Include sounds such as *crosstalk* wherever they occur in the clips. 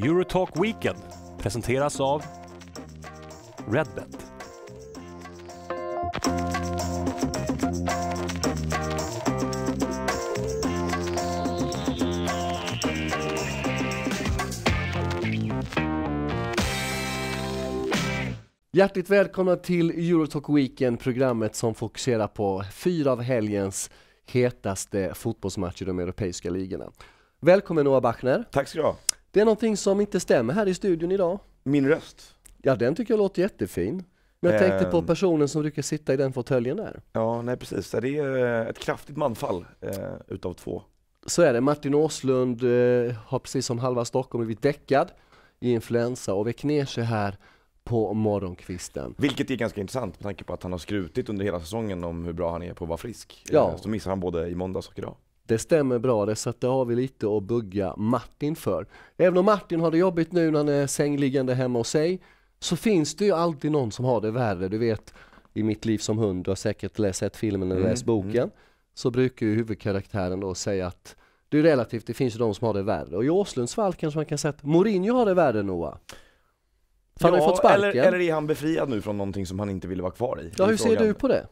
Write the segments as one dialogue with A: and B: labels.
A: Eurotalk Weekend presenteras av Redbet. Hjärtligt välkomna till Eurotalk Weekend, programmet som fokuserar på fyra av helgens hetaste fotbollsmatcher i de europeiska ligorna. Välkommen Noah Bachner. Tack ska du ha. Det är någonting som inte stämmer här i studion idag. Min röst? Ja, den tycker jag låter jättefin. Men jag tänkte på ehm. personen som brukar sitta i den fåtöljen där. Ja, nej precis. Det är eh, ett kraftigt manfall eh, utav två. Så är det. Martin Åslund eh, har precis som halva Stockholm blivit däckad i influensa och väck ner sig här på morgonkvisten.
B: Vilket är ganska intressant med tanke på att han har skrutit under hela säsongen om hur bra han är på att vara frisk. Ja. Eh, så missar han både i måndags
A: och idag. Det stämmer bra det, så att det har vi lite att bugga Martin för. Även om Martin har det jobbigt nu när han är sängliggande hemma hos sig, så finns det ju alltid någon som har det värre. Du vet, i mitt liv som hund, du har säkert läst filmen eller mm, läst boken, mm. så brukar ju huvudkaraktären då säga att det är relativt, det finns ju de som har det värre. Och i Åslunds fall kanske man kan säga att Mourinho har det värre Noah. han ja, har ju fått sparken. Eller, eller är
B: han befriad nu från någonting som han inte ville vara kvar i? Ja, hur frågan. ser du på det?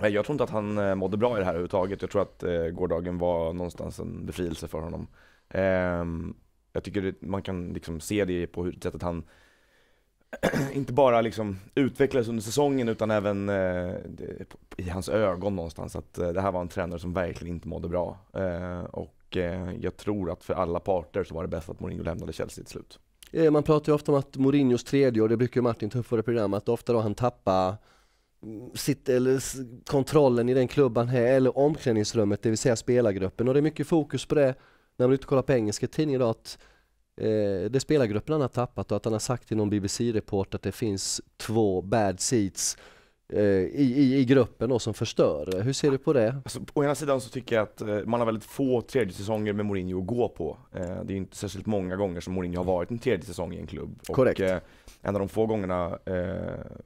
B: Jag tror inte att han eh, mådde bra i det här överhuvudtaget. Jag tror att eh, gårdagen var någonstans en befrielse för honom. Ehm, jag tycker man kan liksom se det på hur sättet han *clears throat* inte bara liksom utvecklades under säsongen utan även eh, i hans ögon någonstans. Att det här var en tränare som verkligen inte mådde bra. och jag tror att för alla parter så var det bäst att Mourinho lämnade Chelsea till slut.
A: Man pratar ju ofta om att Mourinhos tredje, och det brukar Martin ta upp i programmet, ofta då han tappar sitt, eller kontrollen i den klubban här eller omklädningsrummet, det vill säga spelargruppen. Och det är mycket fokus på det när man inte kollar på engelska tidningar idag att eh, det spelargruppen han har tappat och att han har sagt till någon BBC-reporter att det finns två bad seats Eh, i, i, i gruppen då som förstör. Hur ser du på det? Alltså,
B: å ena sidan så tycker jag att eh, man har väldigt få tredje säsonger med Mourinho att gå på. Eh, det är ju inte särskilt många gånger som Mourinho har varit en tredje säsong i en klubb. Korrekt. Och en av de få gångerna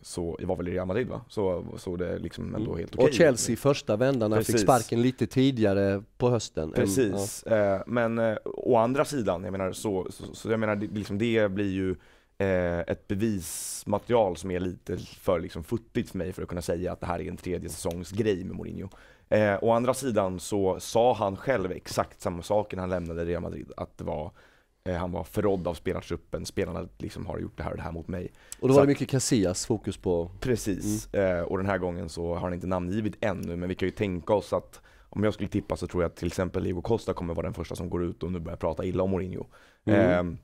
B: så var väl i Real Madrid va? Så, så det liksom ändå mm. helt okej. Okay. Och Chelsea första
A: vändan när fick sparken lite tidigare på hösten. Mm, Precis,
B: än, ja. men å andra sidan, jag menar så, så, så jag menar det, liksom, det blir ju Eh, ett bevismaterial som är lite för liksom futtigt för mig för att kunna säga att det här är en tredje säsongsgrej med Mourinho. Eh, å andra sidan så sa han själv exakt samma sak när han lämnade Real Madrid, att det var eh, han var förrådd av spelartruppen, spelarna liksom har gjort det här och det här mot mig. Och då så var det mycket Casillas fokus på? Precis, mm. eh, och den här gången så har han inte namngivit ännu, men vi kan ju tänka oss att om jag skulle tippa så tror jag att till exempel Diego Costa kommer vara den första som går ut och nu börjar prata illa om Mourinho. Mm. Eh,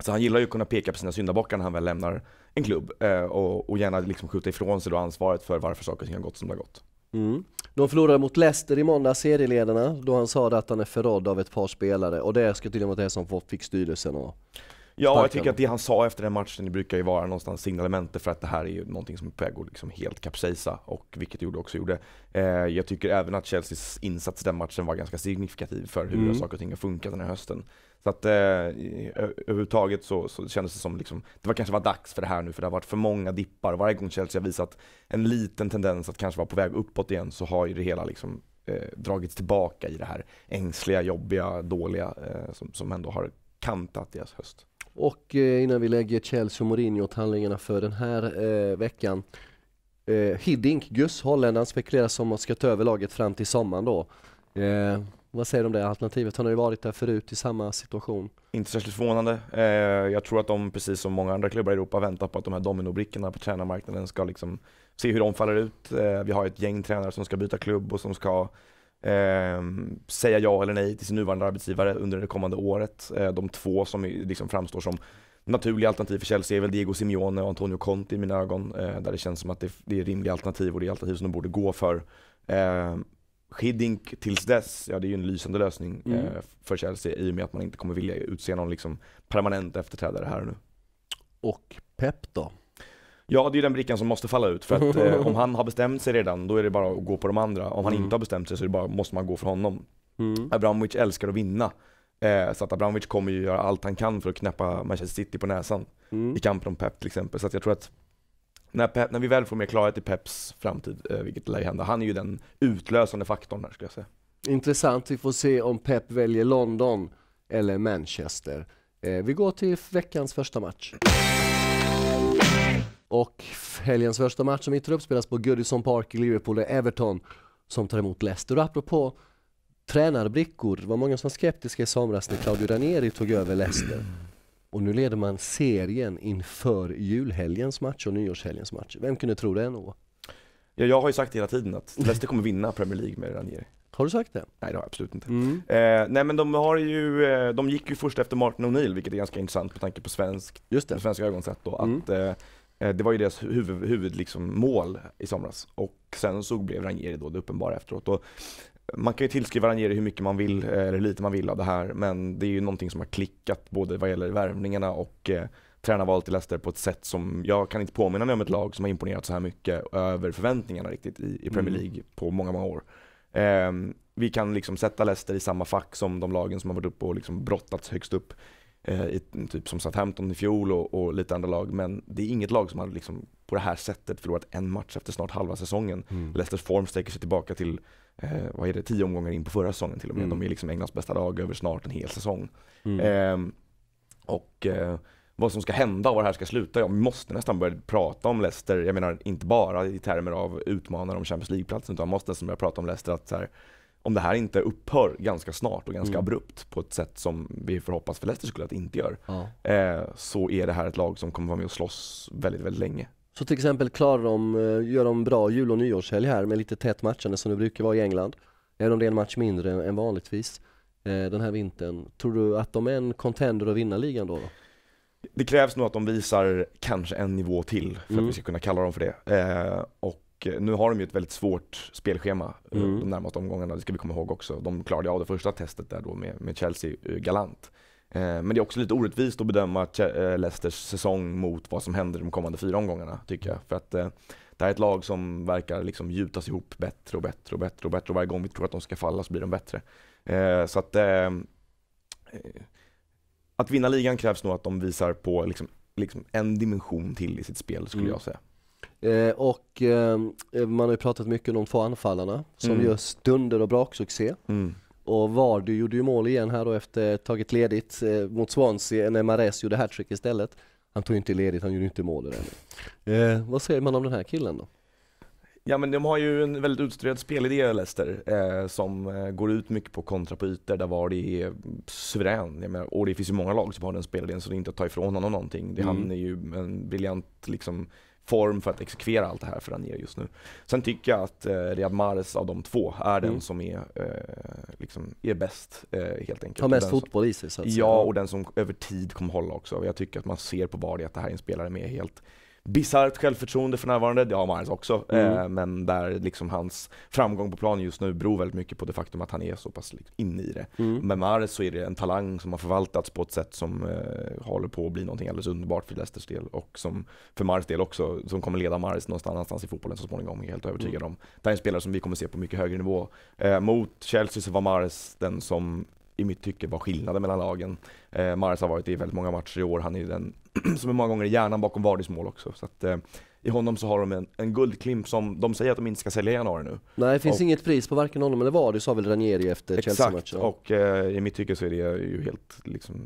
B: så han gillar ju att kunna peka på sina syndabockar när han väl lämnar en klubb eh, och, och gärna liksom skjuta ifrån
A: sig då ansvaret för varför saker och ting har gått som det har gått. Mm. De förlorade mot Leicester i måndag, serieledarna, då han sa att han är förrådd av ett par spelare och det ska tydligen vara det som fick styrelsen att Ja, jag tycker att det han sa efter den matchen brukar ju vara någonstans signalementet för att det här är ju någonting som är på väg att
B: liksom helt kapsejsa, och vilket det också gjorde. Eh, jag tycker även att Chelseas insats i den matchen var ganska signifikativ för hur mm. saker och ting har funkat den här hösten. Så att eh, överhuvudtaget så, så kändes det som liksom, det var kanske var dags för det här nu för det har varit för många dippar. Varje gång Chelsea har visat en liten tendens att kanske vara på väg uppåt igen så har ju det hela liksom, eh, dragits tillbaka i det här ängsliga, jobbiga, dåliga eh, som, som ändå har kantat deras höst.
A: Och eh, innan vi lägger Chelsea och Mourinho åt handlingarna för den här eh, veckan. Eh, Hiddink, Gus, holländaren, spekuleras om att ska ta över laget fram till sommaren då. Eh, vad säger du om det alternativet? Han har ju varit där förut i samma situation. Inte särskilt förvånande. Eh,
B: jag tror att de, precis som många andra klubbar i Europa, väntar på att de här dominobrickorna på tränarmarknaden ska liksom se hur de faller ut. Eh, vi har ett gäng tränare som ska byta klubb och som ska eh, säga ja eller nej till sin nuvarande arbetsgivare under det kommande året. Eh, de två som liksom framstår som naturliga alternativ för Chelsea är väl Diego Simeone och Antonio Conte i mina ögon. där det känns som att det, är rimliga alternativ och det är alternativ som de borde gå för. Hiddink tills dess, ja det är ju en lysande lösning mm. eh, för Chelsea i och med att man inte kommer vilja utse någon liksom permanent efterträdare här och nu. Och Pep då? Ja, det är ju den brickan som måste falla ut. För att eh, *laughs* om han har bestämt sig redan, då är det bara att gå på de andra. Om han mm. inte har bestämt sig så är det bara, måste man gå för honom. Mm. Abramovic älskar att vinna. Eh, så att Abramovic kommer ju göra allt han kan för att knäppa Manchester City på näsan. Mm. I kampen om Pep till exempel. Så jag tror att när, Pep, när vi väl får mer
A: klarhet i Peps framtid, eh, vilket lär hända, han är ju den utlösande faktorn här skulle jag säga. Intressant, vi får se om Pep väljer London eller Manchester. Eh, vi går till veckans första match. Och helgens första match som inte spelas på Goodison Park i Liverpool det är Everton som tar emot Leicester. Och apropå tränarbrickor, det var många som var skeptiska i somras när Claudio Ranieri tog över Leicester. Och nu leder man serien inför julhelgens match och nyårshelgens match. Vem kunde tro det ändå? Ja, jag har ju sagt hela tiden att Leicester kommer vinna Premier League med Ranieri. Har du sagt det? Nej det har
B: jag absolut inte. Mm. Eh, nej men de har ju, eh, de gick ju först efter Martin O'Neill vilket är ganska intressant med tanke på svenskt Just det. svenska ögonsätt då. Mm. Att, eh, eh det var ju deras huvudmål huvud liksom i somras och sen så blev Ranieri då det uppenbara efteråt. Och man kan ju tillskriva Ranieri hur mycket man vill eh, eller hur lite man vill av det här men det är ju någonting som har klickat både vad gäller värvningarna och eh, tränarvalet i Leicester på ett sätt som jag kan inte påminna mig om ett lag som har imponerat så här mycket över förväntningarna riktigt i, i Premier mm. League mm. på många, många år. Eh, vi kan liksom sätta Leicester i samma fack som de lagen som har varit uppe och liksom brottats högst upp eh, i, typ som Southampton i fjol och, och, lite andra lag men det är inget lag som har liksom på det här sättet förlorat en match efter snart halva säsongen. Mm. Leicesters form sträcker sig tillbaka till, eh, vad är det, tio omgångar in på förra säsongen till och med. Mm. De är liksom Englands bästa lag över snart en hel säsong. Mm. Eh, och eh, vad som ska hända och var det här ska sluta. Ja, vi måste nästan börja prata om Leicester. Jag menar inte bara i termer av utmanare om Champions League-platsen utan man måste nästan börja prata om Leicester att så här, om det här inte upphör ganska snart och ganska mm. abrupt på ett sätt som vi får hoppas för Leicesters skull att det inte gör. Ja. Eh, så är det här ett lag som kommer vara med och slåss väldigt, väldigt länge.
A: Så till exempel klarar de, eh, gör de bra jul och nyårshelg här med lite tätt matchande som det brukar vara i England. Är de det en match mindre än vanligtvis eh, den här vintern. Tror du att de är en contender att vinna ligan då? då? Det krävs nog att de visar kanske en nivå till för mm. att vi mm. ska kunna kalla dem för det. Eh,
B: och nu har de ju ett väldigt svårt spelschema mm. de närmaste omgångarna, det ska vi komma ihåg också. De klarade av det första testet där då med, med Chelsea galant. Eh, men det är också lite orättvist att bedöma eh, Leicesters säsong mot vad som händer de kommande fyra omgångarna tycker jag. För att eh, det här är ett lag som verkar liksom gjutas ihop bättre och bättre och bättre och bättre och varje gång vi tror att de ska falla så blir de bättre. Så att att vinna ligan krävs nog att de visar på liksom, liksom en dimension till i sitt spel skulle mm. jag
A: säga. och man har ju pratat mycket om de två anfallarna som mm. gör stunder och braksuccé. Mm och Vardy gjorde ju mål igen här då efter tagit ledigt eh, mot Swansea när Mares gjorde hattrick istället. Han tog inte ledigt, han gjorde inte mål i det. Eh, vad säger man om den här killen då?
B: Ja men de har ju en väldigt utstuderad spelidé Leicester eh, som eh, går ut mycket på kontra på ytor där Vardy är suverän. Jag menar, och det finns ju många lag som har den spelidén så det är inte att ta ifrån honom någonting. Det, mm. Han är ju en briljant liksom, form för att exekvera allt det här för Ranier just nu. Sen tycker jag att eh, Riyad Mahrez av de två är mm. den som är, eh, liksom, är bäst eh, helt enkelt. Har mest fotboll i sig så att säga. Ja, och den som över tid kommer hålla också. Jag tycker att man ser på Vardy att det här är en spelare med helt bisarrt självförtroende för närvarande, det har Mahrez också, mm. eh, men där liksom hans framgång på plan just nu beror väldigt mycket på det faktum att han är så pass liksom inne i det. Mm. Med Mahrez så är det en talang som har förvaltats på ett sätt som eh, håller på att bli någonting alldeles underbart för Leicesters del och som för Mahrez del också, som kommer leda Mahrez någonstans i fotbollen så småningom, är helt mm. övertygad mm. om. Det här är en spelare som vi kommer se på mycket högre nivå. Eh, mot Chelsea så var Mahrez den som i mitt tycke var skillnaden mellan lagen. Eh, Mares har varit i väldigt många matcher i år. Han är den *clears throat* som är många gånger hjärnan bakom Vardys mål också. Så att, eh, I honom så har de en, en guldklimp som de säger att de inte ska sälja i januari nu. Nej, det finns och, inget pris på varken honom eller Vardy sa väl Ranieri efter Chelsea-matchen. Exakt, och eh, i mitt tycke så är det ju helt liksom,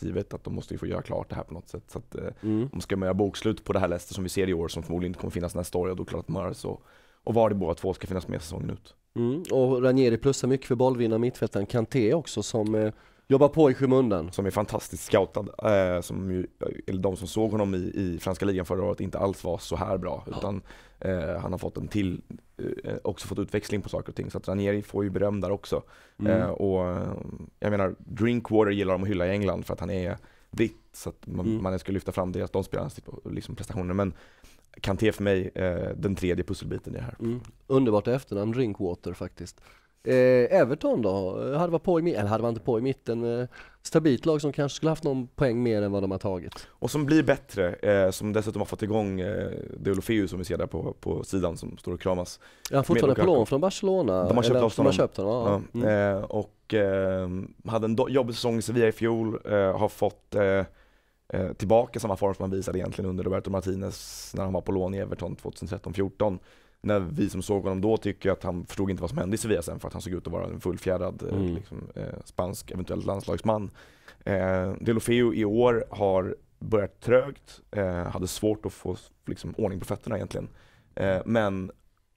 B: givet att de måste ju få göra klart det här på något sätt. Så att, eh, mm. Om ska man göra bokslut på det här Leicester som vi ser i år som förmodligen inte kommer finnas nästa år, då är det klart att Mares och, och Vardy båda två ska finnas med säsongen ut.
A: Mm, och Ranieri plussar mycket för bollvinnaren, mittfältaren Kanté också som eh, jobbar på i skymundan. Som är fantastiskt scoutad. Eh,
B: som ju, eller eh, de som såg honom i, i franska ligan förra året inte alls var så här bra. Ja. Utan eh, han har fått en till, eh, eh, också fått utväxling på saker och ting. Så att Ranieri får ju beröm där också. Mm. och jag menar, Drinkwater gillar de att hylla i England för att han är britt. Så att man, mm. man ska lyfta fram deras, de spelarnas typ liksom prestationer. Men Kanté för mig eh, den
A: tredje pusselbiten i det här. Mm. Underbart efternamn, Drinkwater faktiskt. Eh, Everton då, hade var på i mitten, eller hade man inte på i mitten, eh, stabilt lag som kanske skulle haft någon poäng mer än vad de har tagit.
B: Och som blir bättre, eh, som dessutom har fått igång eh, Deulofeu som vi ser där på, på sidan som står och kramas. Ja, fortfarande på lån från Barcelona. De har köpt, honom. honom. Ja. Mm. Eh, och eh, hade en jobbig säsong i Sevilla i fjol, eh, har fått Eh, tillbaka samma form som han visade egentligen under Roberto Martinez när han var på lån i Everton 2013-14. När vi som såg honom då tycker att han förstod inte vad som hände i Sevilla sen för att han såg ut att vara en fullfjädrad eh, mm. liksom, eh, spansk, eventuellt landslagsman. Eh, Delofeo i år har börjat trögt, eh, hade svårt att få liksom, ordning på fötterna egentligen. Eh, men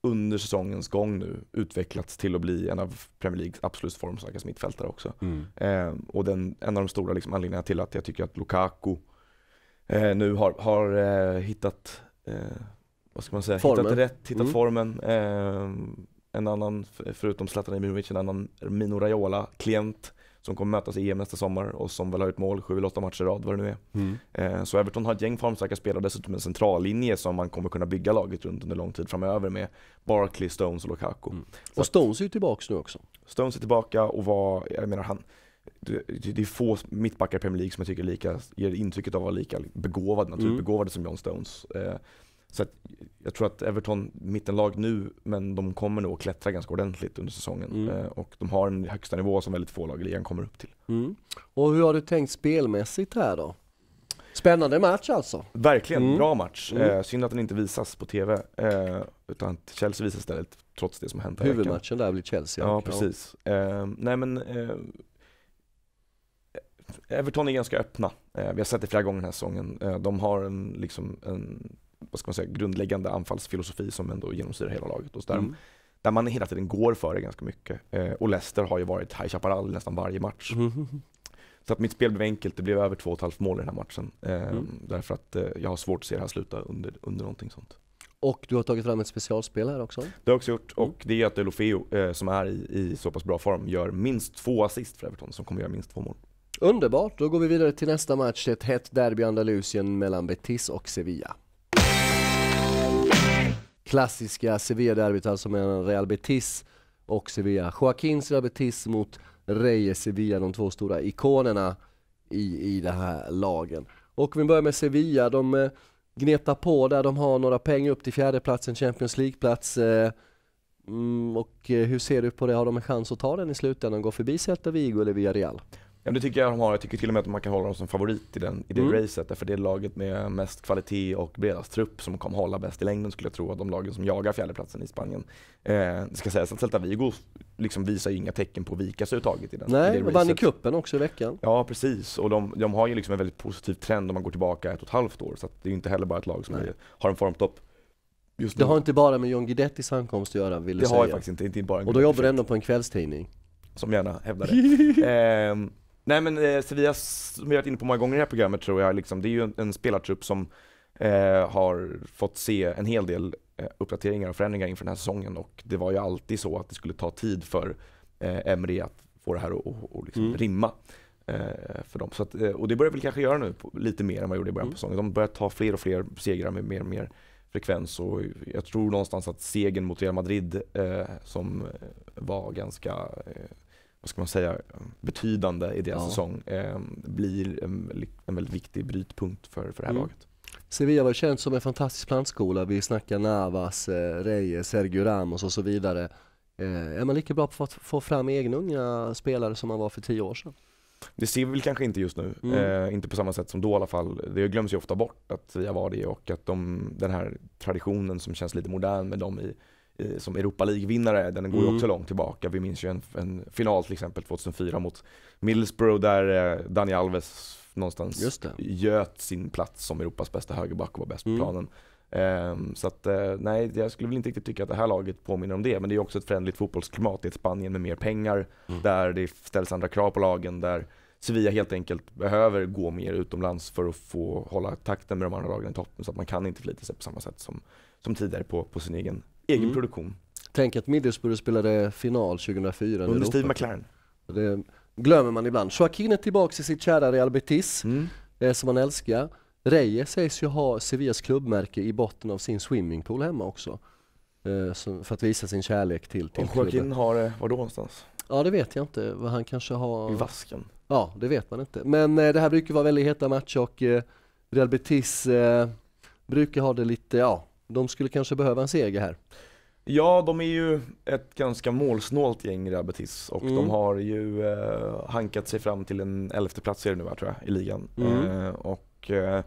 B: under säsongens gång nu utvecklats till att bli en av Premier Leagues absolut formstarkaste mittfältare också. Mm. Eh, och den, en av de stora liksom anledningarna till att jag tycker att Lukaku eh, nu har, har eh, hittat, eh, vad ska man säga, formen. hittat rätt, hittat mm. formen. Ehm, en annan, förutom Zlatan Ibrahimovic, en annan Mino Raiola-klient som kommer mötas i EM nästa sommar och som väl har gjort mål 7 8 matcher i rad, vad det nu är. Mm. Eh, så Everton har ett gäng formstarka spelare, dessutom en centrallinje som man kommer kunna bygga laget runt under lång tid framöver med Barkley, Stones och Lukaku. Mm. Och Stones är ju tillbaka nu också. Stones är tillbaka och vad, jag menar han, det är få mittbackar i Premier League som jag tycker lika, ger intrycket av att vara lika begåvade, naturligt mm. som John Stones. Eh, så jag tror att Everton, mittenlag nu, men de kommer nog att klättra ganska ordentligt under säsongen. Mm. Eh, och de har en högsta nivå som väldigt få lag i ligan kommer upp till.
A: Mm. Och hur har du tänkt spelmässigt här då? Spännande match alltså. Verkligen, mm. bra match. Mm. Eh, synd att den inte visas på TV. Eh,
B: utan att Chelsea visas istället, trots det som har hänt Huvudmatchen där blir Chelsea. Ja, precis. Eh, nej men eh, Everton är ganska öppna. Eh, vi har sett det flera gånger den här säsongen. Eh, de har en, liksom en vad ska man säga, grundläggande anfallsfilosofi som ändå genomsyrar hela laget. Och så där, mm. där man hela tiden går före ganska mycket. Eh, och Leicester har ju varit High Chaparral i nästan varje match. Mm. *laughs* Så att mitt spel blev enkelt, det blev över 2,5 mål i den här matchen.
A: Eh, mm. Därför att eh, jag har svårt att se det här sluta under, under någonting sånt. Och du har tagit fram ett specialspel här också? Det har
B: jag också gjort. Och det är att Lofeo, eh, som är i, i så pass bra form, gör
A: minst två assist för Everton som kommer göra minst två mål. Underbart, då går vi vidare till nästa match. Ett hett derby i Andalusien mellan Betis och Sevilla klassiska Sevilla-derbyt, alltså mellan Real Betis och Sevilla. Joaquins Real Betis mot Reyes Sevilla, de två stora ikonerna i, i den här lagen. Och vi börjar med Sevilla, de eh, gnetar på där, de har några poäng upp till fjärdeplatsen, Champions League-plats. Eh, mm, och eh, hur ser du på det, har de en chans att ta den i slutändan och gå förbi Celta Vigo eller Villarreal? Ja,
B: det tycker jag de har. Jag tycker till och med att man kan hålla dem som favorit i, den, i det mm. racet. Därför det är laget med mest kvalitet och bredast trupp som kommer hålla bäst i längden skulle jag tro. de lagen som jagar fjärdeplatsen i Spanien. Eh, det ska sägas att Celta Vigo liksom visar ju inga tecken på att vika sig överhuvudtaget i den Nej, i det de vann i
A: kuppen också i veckan.
B: Ja, precis. Och de, de har ju liksom en väldigt positiv trend
A: om man går tillbaka ett och ett halvt år. Så det är ju inte heller bara ett lag som är, har en formtopp det har inte bara med John Guidettis ankomst att göra vill du säga? Det har ju faktiskt inte, inte bara Och då jobbar du ändå på en kvällstidning? Som gärna hävdar
B: det. *laughs* ehm, Nej men eh, Sevilla, som vi har varit inne på många gånger i det här programmet tror jag, liksom, det är ju en, en spelartrupp som eh, har fått se en hel del eh, uppdateringar och förändringar inför den här säsongen och det var ju alltid så att det skulle ta tid för eh, Emery att få det här att liksom mm. rimma. Eh, för dem. Så att, eh, och det börjar väl kanske göra nu på, lite mer än vad gjorde i början mm. på säsongen. De börjar ta fler och fler segrar med mer och mer frekvens. Och jag tror någonstans att segern mot Real Madrid eh, som var ganska vad ska man säga, betydande i deras ja. säsong eh, blir en, en, väldigt viktig brytpunkt för, för det här mm. laget.
A: Sevilla var känt som en fantastisk plantskola. Vi snackar Navas, eh, Reyes, Sergio Ramos och så vidare. Eh, är man lika bra på att få fram egna unga spelare som man var för tio år sedan? Det ser vi väl kanske inte just nu. Mm. Eh, inte på samma sätt som då i alla
B: fall. Det glöms ju ofta bort att jag var det och att de, den här traditionen som känns lite modern med dem i Eh, som Europa League-vinnare, den går ju mm. också långt tillbaka. Vi minns ju en, en, final till exempel 2004 mot Middlesbrough där eh, Dani Alves någonstans göt sin plats som Europas bästa högerback och var bäst på mm. planen. Um, så att, uh, nej, jag skulle väl inte riktigt tycka att det här laget påminner om det. Men det är också ett förändligt fotbollsklimat i ett Spanien med mer pengar, mm. där det ställs andra krav på lagen, där Sevilla helt enkelt behöver gå mer utomlands för att få hålla takten med de andra lagen i toppen. Så att man kan inte förlita sig på samma sätt som, som tidigare på, på sin egen egen mm.
A: produktion. Tänk att Middlesbrough spelade final 2004 Under Steve McLaren. Det glömmer man ibland. Joaquin är tillbaka i sitt kära Real Betis, mm. Eh, som han älskar. Reyes sägs ju ha Sevillas klubbmärke i botten av sin swimmingpool hemma också. Eh, för att visa sin kärlek till, till Och Joaquin klubben. har det, eh, var då någonstans? Ja det vet jag inte, han kanske har... I vasken? Ja, det vet man inte. Men det här brukar vara väldigt heta matcher och Real Betis brukar ha det lite, ja, de skulle kanske behöva en seger här. Ja, de är ju ett ganska målsnålt gäng Real Betis och mm. de har
B: ju eh, hankat sig fram till en elfteplats är det nu tror jag, i ligan. Mm. Eh, och eh,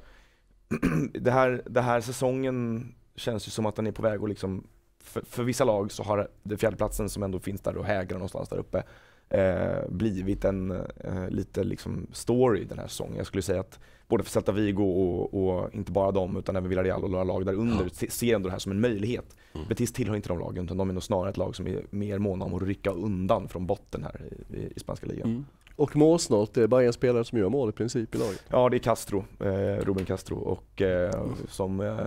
B: *clears throat* det, här, det här säsongen känns ju som att den är på väg att liksom, för, för vissa lag så har den fjärdeplatsen som ändå finns där och hägrar någonstans där uppe eh, blivit en eh, lite liksom story den här säsongen. Jag skulle säga att både för Celta Vigo och, och inte bara dem utan även Villarreal och några lag där under ja. ser ändå det här som en möjlighet. Mm. Betis tillhör inte de lagen utan de är nog snarare ett lag som är mer måna om att rycka undan från botten här i, i, spanska ligan. Mm.
A: Och målsnart, det är bara en spelare som gör mål i princip i laget. Ja, det är Castro,
B: eh, Ruben Castro och eh, som eh,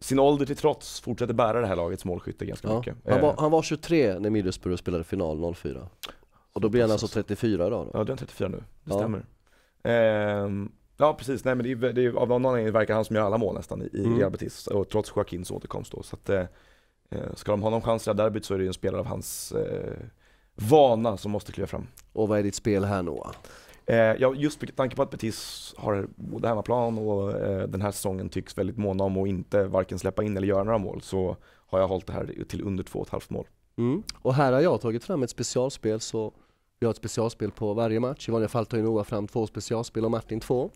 B: sin ålder till trots fortsätter bära det här lagets
A: målskytte ganska ja. mycket. Han var, eh. han var 23 när Middlesbrough spelade final 04. Och då blir han alltså 34 idag? då? Ja, då är 34 nu. Det ja. stämmer.
B: Ehm, ja, precis. Nej, men det är, det är, av någon anledning verkar han som gör alla mål nästan i, mm. Real Betis. Och trots Joaquins återkomst då. Så att, eh, eh, ska de ha någon chans i det här derbyt så är det ju en spelare av hans eh, vana som måste kliva fram. Och vad är ditt spel här Noah? Eh, ja, just med tanke på att Betis har både hemmaplan och eh, den här säsongen tycks väldigt måna om att inte varken släppa in eller göra några mål så har jag hållit det här till under 2,5 mål.
A: Mm. Och här har jag tagit fram ett specialspel så vi har ett specialspel på varje match. I vanliga fall tar ju Noah fram två specialspel och Martin två.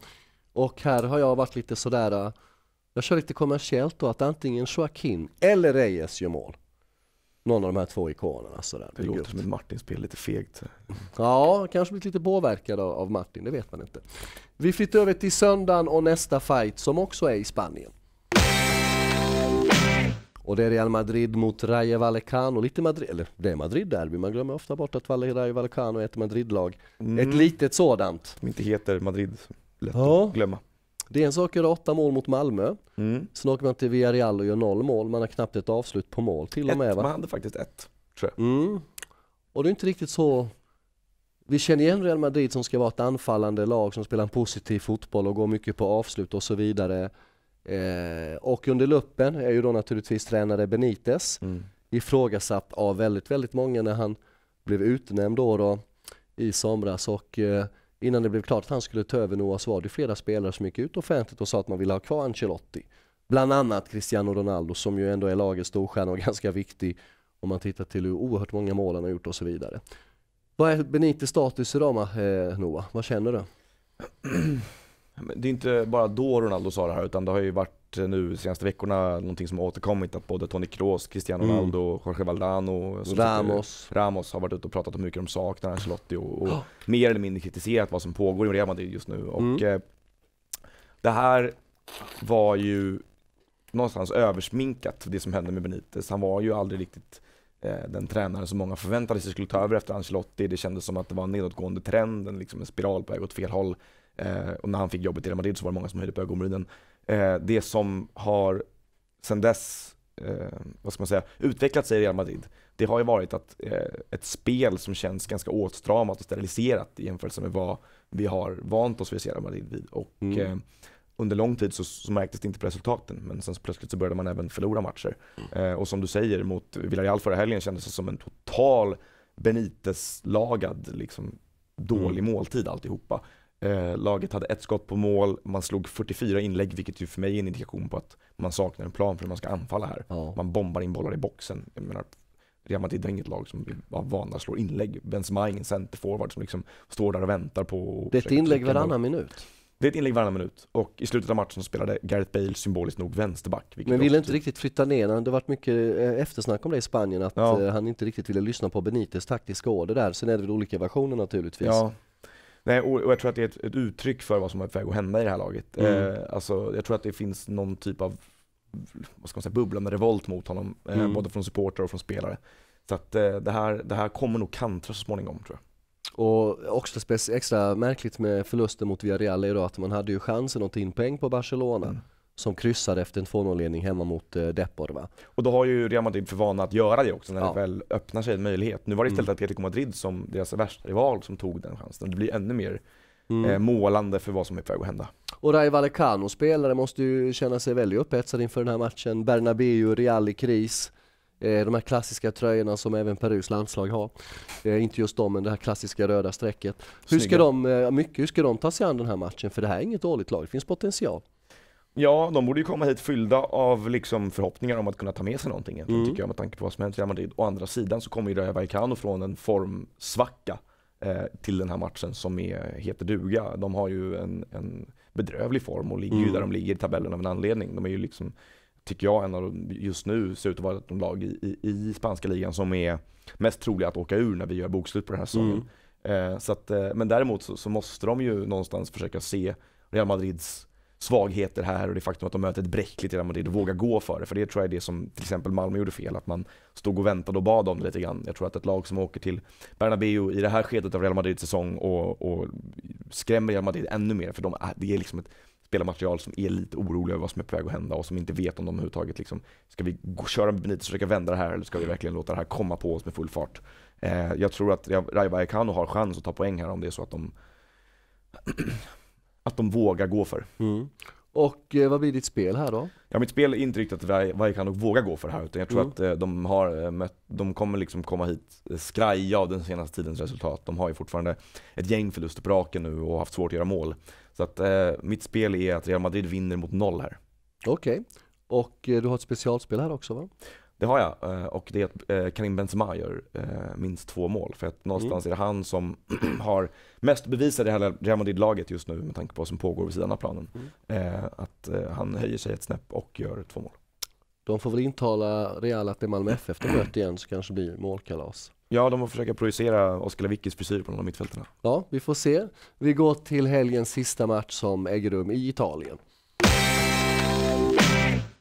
A: Och här har jag varit lite sådär, äh, jag kör lite kommersiellt då, att antingen Joaquin eller Reyes gör mål. Någon av de här två ikonerna. Sådär. Det, det låter som ett Martin-spel, lite fegt. Ja, kanske blivit lite påverkad av Martin, det vet man inte. Vi flyttar över till söndagen och nästa fight som också är i Spanien. Och det är Real Madrid mot Rayo Vallecano, lite Madrid, eller det är Madrid-derby, man glömmer ofta bort att Rayo Vallecano är ett Madrid-lag. Mm. Ett litet sådant. Som inte heter Madrid, lätt ja. att glömma. Det är en sak att göra åtta mål mot Malmö, mm. sen åker man till Villarreal och gör noll mål, man har knappt ett avslut på mål till och med va? Man hade faktiskt ett, tror jag. Mm. Och det är inte riktigt så vi känner igen Real Madrid som ska vara ett anfallande lag som spelar en positiv fotboll och går mycket på avslut och så vidare. Eh, och under luppen är ju då naturligtvis tränare Benitez mm. ifrågasatt av väldigt, väldigt många när han blev utnämnd då, då i somras och eh, innan det blev klart att han skulle ta över Noah så var det flera spelare som gick ut offentligt och sa att man ville ha kvar Ancelotti. Bland annat Cristiano Ronaldo som ju ändå är lagets storstjärna och *laughs* ganska viktig om man tittar till hur oerhört många mål han har gjort och så vidare. Vad är Benites status idag eh, Noah? Vad känner du? *clears throat* Det är inte bara
B: då Ronaldo sa det här utan det har ju varit eh, nu senaste veckorna någonting som har återkommit att både Toni Kroos, Cristiano mm. Ronaldo, mm. Jorge Valdano, Ramos. Ramos har varit ute och pratat om hur mycket de saknar Ancelotti och, och oh. *gasps* mer eller mindre kritiserat vad som pågår i Real Madrid just nu. Och mm. eh, det här var ju någonstans översminkat det som hände med Benitez. Han var ju aldrig riktigt eh, den tränare som många förväntade sig skulle ta över efter Ancelotti. Det kändes som att det var en nedåtgående trend, liksom en spiral på väg åt fel håll. Eh, och när han fick jobbet i Real Madrid så var det många som höjde på ögonbrynen. Eh, det som har sedan dess, eh, vad ska man säga, utvecklat sig i Real Madrid, det har ju varit att, ett spel som känns ganska åtstramat och steriliserat i jämförelse med vad vi har vant oss vid att se Real Madrid vid. Och, mm. under lång tid så, så märktes det inte på resultaten, men sen så plötsligt så började man även förlora matcher. Mm. och som du säger, mot Villarreal förra helgen kändes det som en total Benites-lagad liksom, dålig mm. måltid alltihopa. Eh, laget hade ett skott på mål, man slog 44 inlägg vilket ju för mig är en indikation på att man saknar en plan för hur man ska anfalla här. Ja. Man bombar in bollar i boxen. Jag menar, Real Madrid är inget lag som av vana att slå inlägg. Benzema är ingen centerforward som liksom står där och väntar på... Det är ett inlägg varannan minut. Det är ett inlägg varannan minut och i slutet av matchen spelade Gareth Bale symboliskt nog vänsterback. Men ville inte
A: riktigt flytta ner honom. Det har varit mycket eh, eftersnack om det i Spanien att ja. Eh, han inte riktigt ville lyssna på Benites taktiska order där. Sen är det väl olika versioner naturligtvis. Ja. Nej, och, jag tror att det är ett, ett, uttryck för vad som är på väg att hända i det här laget. Mm.
B: Eh, alltså, jag tror att det finns någon typ av vad ska man säga, bubblande revolt mot honom, eh, mm. både
A: från supportrar och från spelare. Så att eh, det, här, det här
B: kommer nog kantra
A: så småningom tror jag. Och också extra märkligt med förlusten mot Villarreal är då att man hade ju chansen att ta in poäng på Barcelona. Mm som kryssade efter en 2-0-ledning hemma mot eh, Depor. Va?
B: Och då har ju Real Madrid för vana att göra det också när ja. det väl öppnar sig en möjlighet. Nu var det mm. istället mm. Atletico Madrid som deras värsta rival som tog den chansen. Det blir ännu mer mm. eh, målande för vad som är på väg att hända.
A: Och Ray Vallecano spelare måste ju känna sig väldigt upphetsad inför den här matchen. Bernabéu, Real i kris. Eh, de här klassiska tröjorna som även Perus landslag har. Eh, inte just de, men det här klassiska röda strecket. Hur ska, de, eh, mycket, hur ska de ta sig an den här matchen? För det här är inget dåligt lag, det finns potential. Ja, de borde ju komma hit fyllda av liksom förhoppningar om att kunna ta med sig någonting mm.
B: tycker jag med tanke på vad som hänt i Real Madrid. Å andra sidan så kommer ju Raja Vallecano från en formsvacka eh, till den här matchen som är, heter duga. De har ju en, en bedrövlig form och ligger mm. ju där de ligger i tabellen av en anledning. De är ju liksom, tycker jag, en av de, just nu ser ut att vara ett lag i, i, i, spanska ligan som är mest troliga att åka ur när vi gör bokslut på den här säsongen. Mm. Eh, så att, eh, men däremot så, så måste de ju någonstans försöka se Real Madrids svagheter här och det faktum att de möter ett bräckligt Real Madrid och vågar gå för det. För det tror jag är det som till exempel Malmö gjorde fel, att man stod och väntade och bad om det lite grann. Jag tror att ett lag som åker till Bernabéu i det här skedet av Real Madrids säsong och, och skrämmer Real Madrid ännu mer, för de, det är liksom ett spelarmaterial som är lite oroliga över vad som är på väg att hända och som inte vet om de överhuvudtaget liksom, ska vi gå, köra Benitez och försöka vända det här eller ska vi verkligen låta det här komma på oss med full fart? Eh, jag tror att Rayo Vallecano har chans att ta poäng här om det är så att de att de vågar gå för. Mm. Och eh, vad blir ditt spel här då? Ja, mitt spel är inte riktigt vad jag kan och våga gå för här utan jag tror mm. att eh, de, har eh, mött, de kommer liksom komma hit eh, skraja av den senaste tidens resultat. De har ju fortfarande ett gäng förluster på raken nu och haft svårt att göra mål. Så att eh, mitt spel är att Real Madrid vinner mot noll här.
A: Okej, okay. och eh, du har ett specialspel här också va?
B: Det har jag eh, och det är att eh, Karim Benzema gör eh, minst två mål. För att någonstans mm. är det han som *clears throat* har mest bevisat i hela Real Madrid-laget just nu med tanke på vad som pågår vid sidan av planen.
A: Mm. Att han höjer sig ett snäpp och gör två mål. De får väl intala Real att det är Malmö FF de möter igen så kanske det blir målkalas. Ja, de får försöka projicera Oskar Lewickis frisyr på någon av mittfältarna. Ja, vi får se. Vi går till helgens sista match som äger rum i Italien.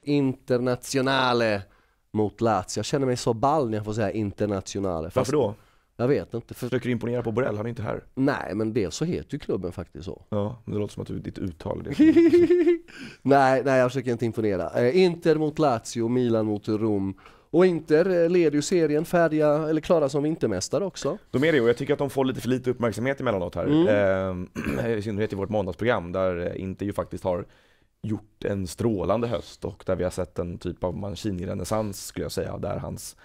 A: Internationale mot Lazio. Jag känner mig så ball när jag får säga internationale. Fast Varför då? Jag vet inte. För... Försöker imponera på Borrell, han är inte här. Nej, men dels så heter ju klubben faktiskt så. Ja, men det låter som att du, ditt uttal är det. *laughs* nej, nej, jag försöker inte imponera. Eh, Inter mot Lazio, Milan mot Rom. Och Inter eh, leder ju serien färdiga, eller klara som vintermästare också.
B: De är det och jag tycker att de får lite för lite uppmärksamhet emellanåt här. Mm. Eh, *clears throat* I synnerhet i vårt måndagsprogram där eh, Inter ju faktiskt har gjort en strålande höst och där vi har sett en typ av Mancini-renässans skulle jag säga, där hans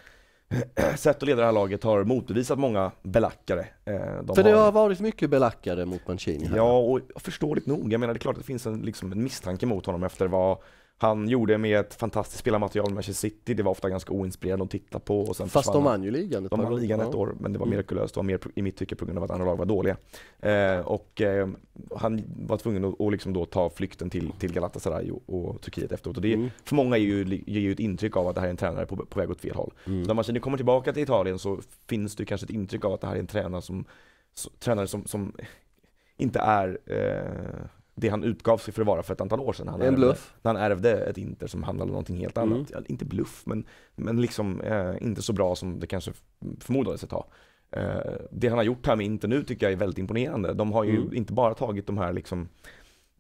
B: *clears throat* sätt att leda det här laget har motbevisat många belackare. Eh, de För har... det har varit mycket belackare mot Mancini. Här. Ja, och förståeligt nog. Jag menar, det är klart att det finns en, liksom, en misstanke mot honom efter vad han gjorde med ett fantastiskt spelarmaterial med Manchester City, det var ofta ganska oinspirerande att titta på. Och sen Fast de vann ju ligan ett De vann ligan ett år, men det var mm. mirakulöst. Det var mer i mitt tycke på grund av att andra lag var dåliga. Eh, och eh, han var tvungen att och liksom då ta flykten till, till Galatasaray och, och Turkiet efteråt. Och det, mm. För många ger ju, ju ett intryck av att det här är en tränare på, på väg åt fel håll. Mm. Så när Mancini kommer tillbaka till Italien så finns det kanske ett intryck av att det här är en tränare som, så, tränare som, som inte är eh, det han utgav sig för att vara för ett antal år sedan. Han en ärvde, bluff? Han ärvde ett Inter som handlade om någonting helt annat. Mm. Ja, inte bluff, men, men liksom eh, inte så bra som det kanske förmodades ett tag. Eh, det han har gjort här med Inter nu tycker jag är väldigt imponerande. De har ju mm. inte bara tagit de här liksom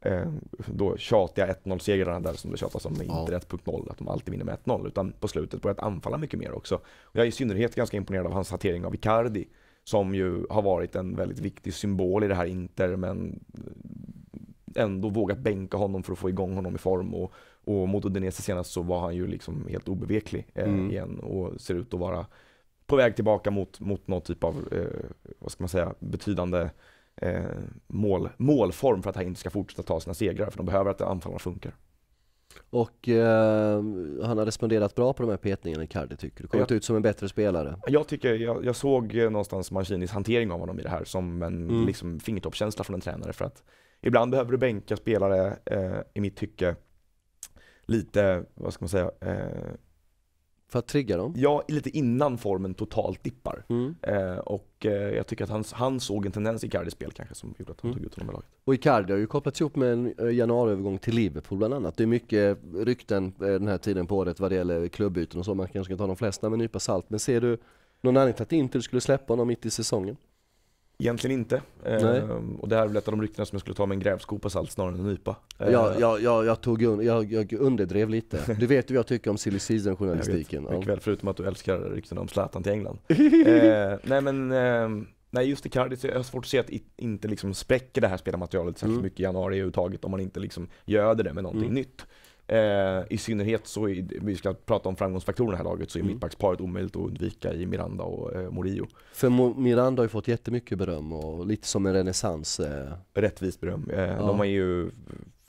B: eh, då tjatiga 1-0-segrarna där som det tjatas om med Inter 1.0, att de alltid vinner med 1-0, utan på slutet börjat anfalla mycket mer också. Och jag är i synnerhet ganska imponerad av hans hantering av Icardi, som ju har varit en väldigt viktig symbol i det här Inter, men ändå vågat bänka honom för att få igång honom i form. Och, och mot Udinese senast så var han ju liksom helt obeveklig eh, mm. igen och ser ut att vara på väg tillbaka mot, mot någon typ av, eh, vad ska man säga, betydande eh, mål, målform för att han inte ska fortsätta ta sina segrar. För de behöver att anfallarna funkar.
A: Och eh, han har responderat bra på de här petningarna i Cardi tycker du? Kommit jag, ut som en bättre spelare? Jag tycker, jag, jag såg eh, någonstans Mancinis hantering av honom i det här
B: som en mm. liksom, fingertoppskänsla från en tränare för att Ibland behöver du bänka spelare eh, i mitt tycke. Lite, vad ska man säga? Eh, för att trigga dem? Ja, lite innan formen totalt dippar. Mm. Eh, och eh, jag tycker att han, han såg en tendens i Icardis spel kanske som gjorde att han mm. tog ut honom i laget.
A: Och Icardi har ju kopplats ihop med en eh, januariövergång till Liverpool bland annat. Det är mycket eh, rykten eh, den här tiden på året vad det gäller klubbyten och så. Man kanske kan ta de flesta med en nypa salt. Men ser du någon anledning till att Inter skulle släppa honom mitt i säsongen? Egentligen inte. Ehm,
B: och det här är väl ett av de ryktena som jag skulle ta med en grävskopa salt snarare än en nypa. Ehm. Ja, jag,
A: jag, jag, tog un, jag, jag underdrev lite. *laughs* Du vet vad jag tycker om silly season journalistiken. Mycket väl, förutom att du älskar ryktena om Zlatan till England.
B: *laughs* ehm, nej men, ehm, nej just Icardi, jag har svårt att se att inte liksom spräcker det här spelarmaterialet särskilt mm. mycket i januari överhuvudtaget om man inte liksom göder det med någonting mm. nytt. Eh, I synnerhet så, i, vi ska prata om framgångsfaktorerna här laget, så är mm.
A: mittbacksparet omöjligt att undvika i Miranda och eh, Morio. För Mo Miranda har ju fått jättemycket beröm och lite som en renässans. Eh. Rättvist beröm. Eh, ja. De har ju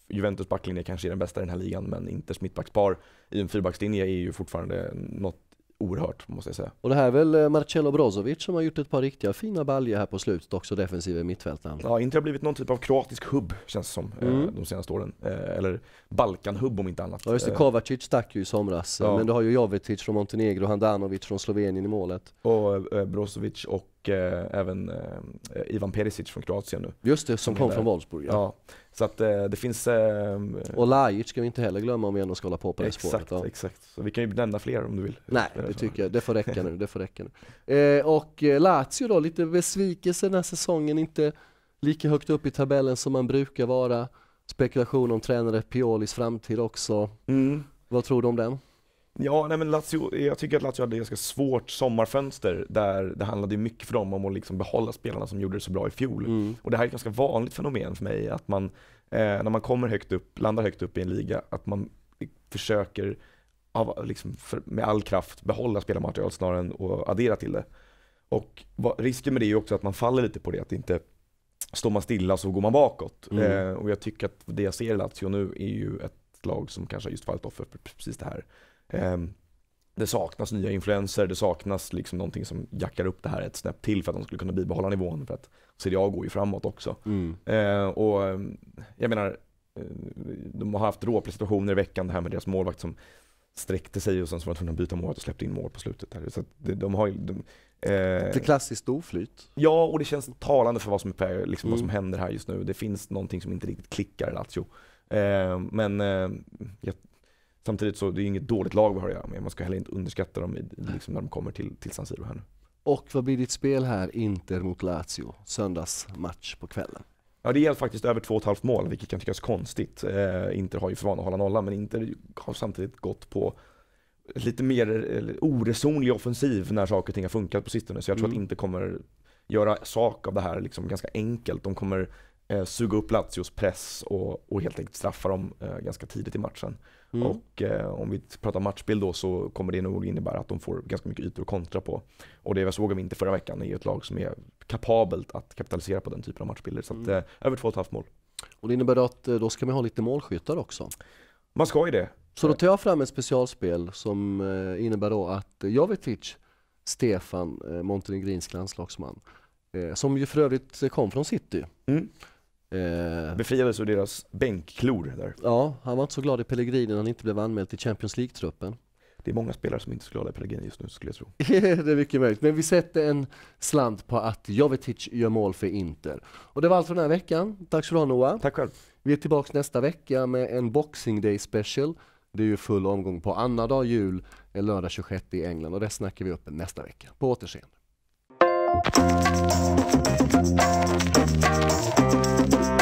A: Juventus backlinje
B: kanske är den bästa i den här ligan men Inters mittbackspar i en fyrbackslinje är ju fortfarande något oerhört måste jag säga.
A: Och det här är väl eh, Marcelo Brozovic som har gjort ett par riktiga fina baljer här på slutet också, defensiva mittfältaren. Ja, Inter har blivit någon typ av kroatisk hubb känns det som eh, mm. de senaste åren. Eh, eller
B: Balkanhubb om inte annat. Ja just det,
A: Kovacic stack ju i somras. Ja. Men du har ju Jovetic från Montenegro, Handanovic från Slovenien i målet. Och Brozovic och även
B: Ivan Perisic från Kroatien nu. Just det, som, som kom från Wolfsburg. Ja. ja. Så att eh, det finns... Ehm, eh,
A: och Lajic ska vi inte heller glömma om vi ändå ska hålla på på det exakt, spåret. Exakt, exakt. Så vi kan ju nämna fler om du vill. Nej, det tycker jag. Det får räcka nu. Det får räcka nu. Eh, och Lazio då, lite besvikelse den här säsongen. Inte lika högt upp i tabellen som man brukar vara. Spekulation om tränare Piolis framtid också. Mm. Vad tror du om den?
B: Ja, nej men Lazio, jag tycker att Lazio hade ett ganska svårt sommarfönster där det handlade mycket för dem om att liksom behålla spelarna som gjorde det så bra i fjol. Mm. Och det här är ett ganska vanligt fenomen för mig, att man eh, när man kommer högt upp, landar högt upp i en liga, att man försöker av, liksom för, med all kraft behålla spelarmaterial snarare än att addera till det. Och vad, risken med det är ju också att man faller lite på det, att det inte står man stilla så går man bakåt. Mm. Eh, och jag tycker att det jag ser i Lazio nu är ju ett lag som kanske har just fallit offer för precis det här. Ehm, det saknas nya influenser, det saknas liksom någonting som jackar upp det här ett snäpp till för att de skulle kunna bibehålla nivån. För att Serie A går ju framåt också. Mm. Eh, och ehm, jag menar, eh, de har haft råprestationer i veckan, det här med deras målvakt som sträckte sig och sen så var de tvungna att byta mål och släppte in mål på slutet. Där. Så de, de har de, eh... Ett klassiskt oflyt. Ja, och det känns talande för vad som, är, liksom, mm. vad som mm. händer här just nu. Det finns någonting som inte riktigt klickar i Lazio. Eh, men ehm, jag Samtidigt så det är det inget dåligt lag vi har att göra med. Man ska heller inte underskatta dem liksom när de kommer till, till San Siro här nu.
A: Och vad blir ditt spel här, Inter mot Lazio,
B: söndagsmatch på kvällen? Ja det är faktiskt över 2,5 mål vilket kan tyckas konstigt. Eh, Inter har ju för vana att hålla nollan men Inter har samtidigt gått på lite mer oresonlig offensiv när saker och ting har funkat på sistone. Så jag tror mm. att Inter kommer göra sak av det här liksom ganska enkelt. De kommer eh, suga upp Lazios press och, och helt enkelt straffa dem eh, ganska tidigt i matchen. Mm. Och eh, om vi pratar matchbild då så kommer det nog innebära att de får ganska mycket ytor att kontra på. Och det såg vi inte förra veckan är ju ett lag som är kapabelt att kapitalisera
A: på den typen av matchbilder. Så att, mm. eh, över halvt mål. Och det innebär då att eh, då ska man ha lite målskyttar också? Man ska ju det. Så då tar jag fram ett specialspel som eh, innebär då att Jovetic, Stefan, eh, montenegrinsk landslagsman, som ju för övrigt kom från City, mm. Eh... Befriades ur deras bänkklor där. Ja, han var inte så glad i Pellegrini när han inte blev anmäld till Champions League-truppen. Det är många spelare som inte är så glada i Pellegrini just nu skulle jag tro. *laughs* det är mycket möjligt, men vi sätter en slant på att Jovetic gör mål för Inter. Och det var allt för den här veckan. Tack så du ha Noah. Tack själv. Vi är tillbaka nästa vecka med en Boxing Day Special. Det är ju full omgång på annandag jul, lördag 26 i England och det snackar vi upp nästa vecka. På återseende. Thank you.